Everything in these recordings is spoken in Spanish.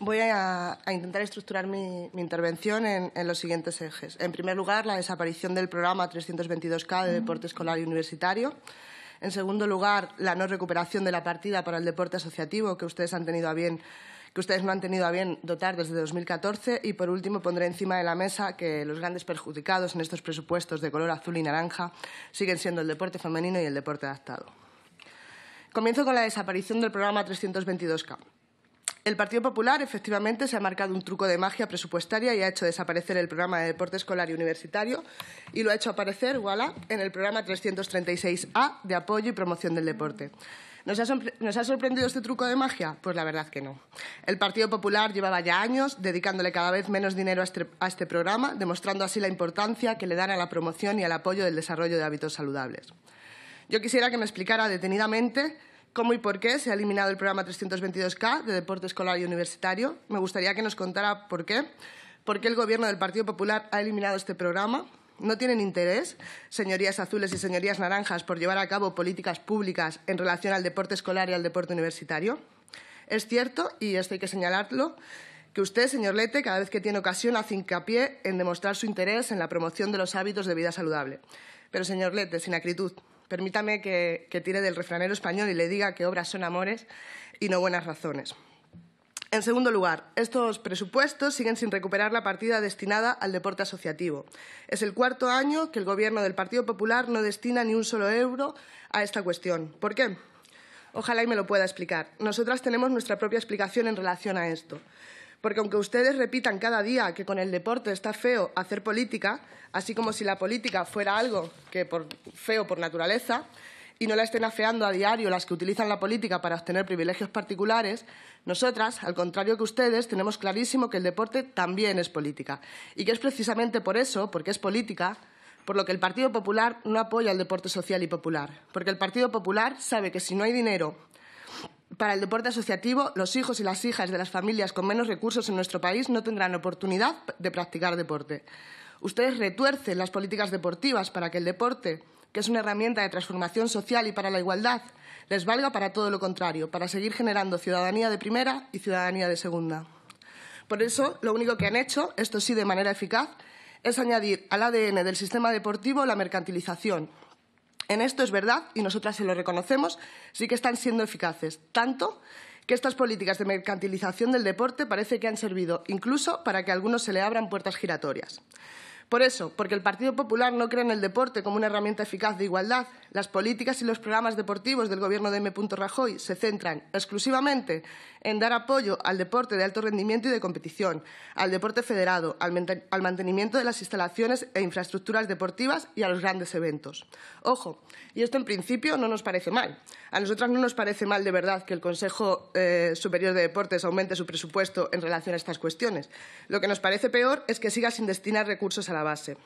Voy a, intentar estructurar mi, intervención en, los siguientes ejes. En primer lugar, la desaparición del programa 322K de deporte escolar y universitario. En segundo lugar, la no recuperación de la partida para el deporte asociativo que ustedes han tenido bien que ustedes no han tenido a bien dotar desde 2014 y por último pondré encima de la mesa que los grandes perjudicados en estos presupuestos de color azul y naranja siguen siendo el deporte femenino y el deporte adaptado. Comienzo con la desaparición del programa 322K. El Partido Popular efectivamente se ha marcado un truco de magia presupuestaria y ha hecho desaparecer el programa de deporte escolar y universitario y lo ha hecho aparecer, voilà, en el programa 336A de apoyo y promoción del deporte. ¿Nos ha, sorprendido este truco de magia? Pues la verdad que no. El Partido Popular llevaba ya años dedicándole cada vez menos dinero a este, a este programa, demostrando así la importancia que le dan a la promoción y al apoyo del desarrollo de hábitos saludables. Yo quisiera que me explicara detenidamente cómo y por qué se ha eliminado el programa 322K de deporte escolar y universitario. Me gustaría que nos contara por qué. ¿Por qué el Gobierno del Partido Popular ha eliminado este programa? no tienen interés, señorías azules y señorías naranjas, por llevar a cabo políticas públicas en relación al deporte escolar y al deporte universitario? Es cierto, y esto hay que señalarlo, que usted, señor Lete, cada vez que tiene ocasión hace hincapié en demostrar su interés en la promoción de los hábitos de vida saludable. Pero, señor Lete, sin acritud, Permítame que, tire del refranero español y le diga que obras son amores y no buenas razones. En segundo lugar, estos presupuestos siguen sin recuperar la partida destinada al deporte asociativo. Es el cuarto año que el Gobierno del Partido Popular no destina ni un solo euro a esta cuestión. ¿Por qué? Ojalá y me lo pueda explicar. Nosotras tenemos nuestra propia explicación en relación a esto. Porque aunque ustedes repitan cada día que con el deporte está feo hacer política, así como si la política fuera algo que por feo por naturaleza, y no la estén afeando a diario las que utilizan la política para obtener privilegios particulares, nosotras, al contrario que ustedes, tenemos clarísimo que el deporte también es política. Y que es precisamente por eso, porque es política, por lo que el Partido Popular no apoya el deporte social y popular. Porque el Partido Popular sabe que si no hay dinero para el deporte asociativo, los hijos y las hijas de las familias con menos recursos en nuestro país no tendrán oportunidad de practicar deporte. Ustedes retuercen las políticas deportivas para que el deporte, que es una herramienta de transformación social y para la igualdad, les valga para todo lo contrario, para seguir generando ciudadanía de primera y ciudadanía de segunda. Por eso, lo único que han hecho, esto sí de manera eficaz, es añadir al ADN del sistema deportivo la mercantilización, en esto es verdad, y nosotras se lo reconocemos, sí que están siendo eficaces, tanto que estas políticas de mercantilización del deporte parece que han servido incluso para que a algunos se le abran puertas giratorias. Por eso, porque el Partido Popular no cree en el deporte como una herramienta eficaz de igualdad, las políticas y los programas deportivos del gobierno de M. Rajoy se centran exclusivamente en dar apoyo al deporte de alto rendimiento y de competición, al deporte federado, al, mantenimiento de las instalaciones e infraestructuras deportivas y a los grandes eventos. Ojo, y esto en principio no nos parece mal. A nosotras no nos parece mal de verdad que el Consejo eh, Superior de Deportes aumente su presupuesto en relación a estas cuestiones. Lo que nos parece peor es que siga sin destinar recursos a la base.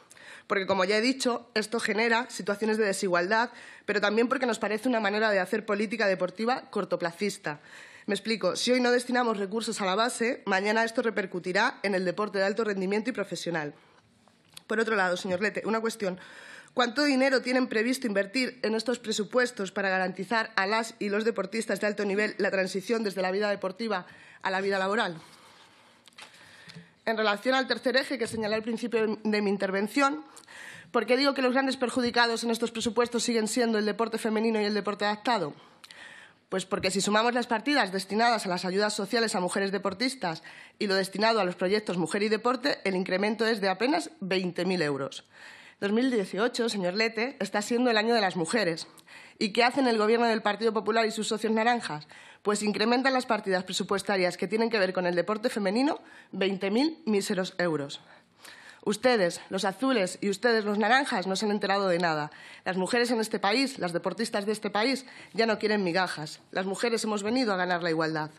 Porque, como ya he dicho, esto genera situaciones de desigualdad, pero también porque nos parece una manera de hacer política deportiva cortoplacista. Me explico, si hoy no destinamos recursos a la base, mañana esto repercutirá en el deporte de alto rendimiento y profesional. Por otro lado, señor Lete, una cuestión. ¿Cuánto dinero tienen previsto invertir en estos presupuestos para garantizar a las y los deportistas de alto nivel la transición desde la vida deportiva a la vida laboral? en relación al tercer eje que señalé al principio de mi intervención, porque digo que los grandes perjudicados en estos presupuestos siguen siendo el deporte femenino y el deporte adaptado. Pues porque si sumamos las partidas destinadas a las ayudas sociales a mujeres deportistas y lo destinado a los proyectos Mujer y Deporte, el incremento es de apenas 20.000 euros. 2018, señor Lete, está siendo el año de las mujeres. ¿Y qué hacen el Gobierno del Partido Popular y sus socios naranjas? Pues incrementan las partidas presupuestarias que tienen que ver con el deporte femenino 20.000 míseros euros. Ustedes, los azules, y ustedes, los naranjas, no se han enterado de nada. Las mujeres en este país, las deportistas de este país, ya no quieren migajas. Las mujeres hemos venido a ganar la igualdad.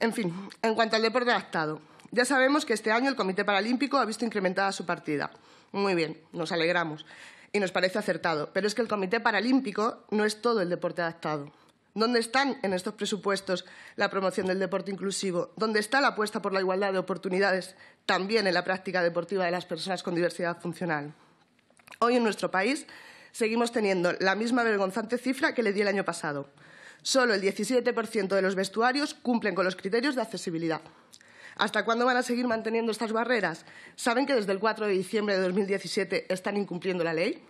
En fin, en cuanto al deporte adaptado, ya sabemos que este año el Comité Paralímpico ha visto incrementada su partida. Muy bien, nos alegramos y nos parece acertado, pero es que el Comité Paralímpico no es todo el deporte adaptado. ¿Dónde están en estos presupuestos la promoción del deporte inclusivo? ¿Dónde está la apuesta por la igualdad de oportunidades también en la práctica deportiva de las personas con diversidad funcional? Hoy en nuestro país seguimos teniendo la misma vergonzante cifra que le di el año pasado. Solo el 17% de los vestuarios cumplen con los criterios de accesibilidad. ¿Hasta cuándo van a seguir manteniendo estas barreras? ¿Saben que desde el 4 de diciembre de 2017 están incumpliendo la ley?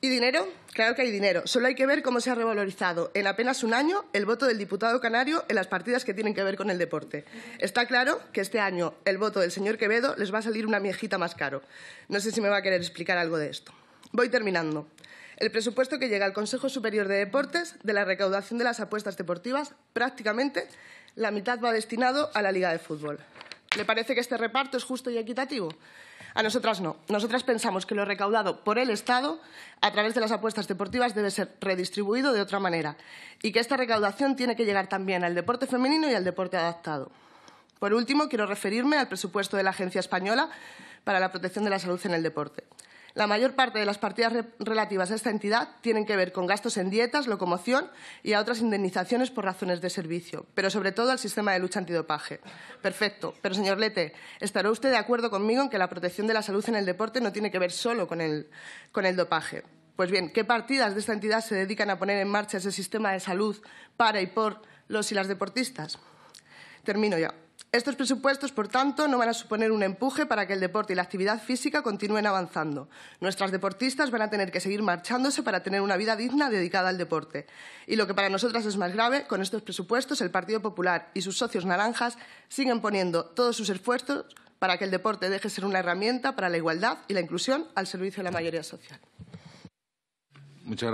¿Y dinero? Claro que hay dinero. Solo hay que ver cómo se ha revalorizado en apenas un año el voto del diputado canario en las partidas que tienen que ver con el deporte. Está claro que este año el voto del señor Quevedo les va a salir una miejita más caro. No sé si me va a querer explicar algo de esto. Voy terminando el presupuesto que llega al Consejo Superior de Deportes de la recaudación de las apuestas deportivas, prácticamente la mitad va destinado a la Liga de Fútbol. ¿Le parece que este reparto es justo y equitativo? A nosotras no. Nosotras pensamos que lo recaudado por el Estado a través de las apuestas deportivas debe ser redistribuido de otra manera y que esta recaudación tiene que llegar también al deporte femenino y al deporte adaptado. Por último, quiero referirme al presupuesto de la Agencia Española para la Protección de la Salud en el Deporte. La mayor parte de las partidas relativas a esta entidad tienen que ver con gastos en dietas, locomoción y a otras indemnizaciones por razones de servicio, pero sobre todo al sistema de lucha antidopaje. Perfecto. Pero, señor Lete, ¿estará usted de acuerdo conmigo en que la protección de la salud en el deporte no tiene que ver solo con el, con el dopaje? Pues bien, ¿qué partidas de esta entidad se dedican a poner en marcha ese sistema de salud para y por los y las deportistas? Termino ya. Estos presupuestos, por tanto, no van a suponer un empuje para que el deporte y la actividad física continúen avanzando. Nuestras deportistas van a tener que seguir marchándose para tener una vida digna dedicada al deporte. Y lo que para nosotras es más grave, con estos presupuestos el Partido Popular y sus socios naranjas siguen poniendo todos sus esfuerzos para que el deporte deje de ser una herramienta para la igualdad y la inclusión al servicio de la mayoría social. Muchas gracias.